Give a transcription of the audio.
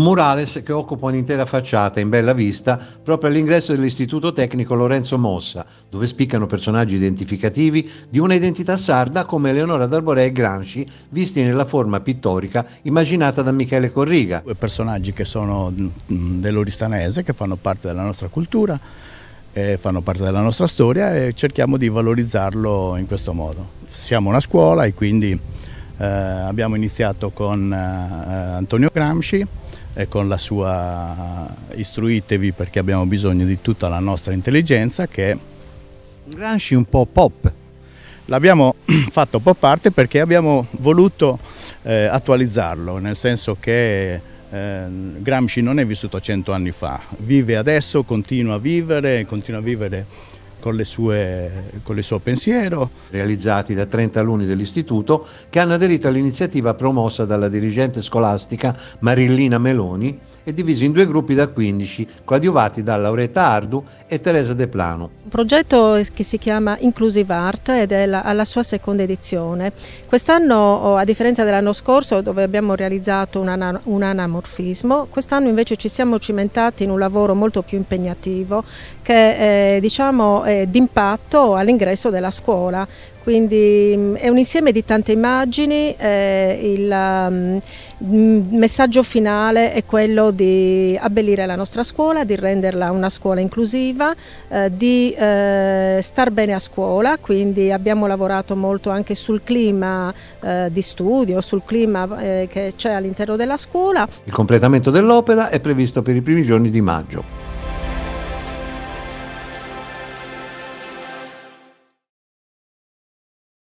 un murales che occupa un'intera facciata in bella vista proprio all'ingresso dell'Istituto Tecnico Lorenzo Mossa, dove spiccano personaggi identificativi di una identità sarda come Eleonora d'Arborè e Gramsci, visti nella forma pittorica immaginata da Michele Corriga. Due Personaggi che sono mm, mm, dell'Oristanese, che fanno parte della nostra cultura, fanno parte della nostra storia e cerchiamo di valorizzarlo in questo modo. Siamo una scuola e quindi eh, abbiamo iniziato con eh, Antonio Gramsci eh, con la sua istruitevi perché abbiamo bisogno di tutta la nostra intelligenza che è un Gramsci un po' pop. L'abbiamo fatto pop art perché abbiamo voluto eh, attualizzarlo, nel senso che eh, Gramsci non è vissuto cento anni fa, vive adesso, continua a vivere, continua a vivere con, le sue, con il suo pensiero. Realizzati da 30 alunni dell'istituto che hanno aderito all'iniziativa promossa dalla dirigente scolastica Marillina Meloni e divisi in due gruppi da 15, coadiuvati da Lauretta Ardu e Teresa De Plano. Un progetto che si chiama Inclusive Art ed è la, alla sua seconda edizione. Quest'anno, oh, a differenza dell'anno scorso, dove abbiamo realizzato un, ana, un anamorfismo, quest'anno invece ci siamo cimentati in un lavoro molto più impegnativo che eh, diciamo eh, d'impatto all'ingresso della scuola. Quindi mm, è un insieme di tante immagini, eh, il mh, mm, messaggio finale è quello di abbellire la nostra scuola, di renderla una scuola inclusiva, eh, di eh, star bene a scuola, quindi abbiamo lavorato molto anche sul clima eh, di studio, sul clima eh, che c'è all'interno della scuola. Il completamento dell'opera è previsto per i primi giorni di maggio.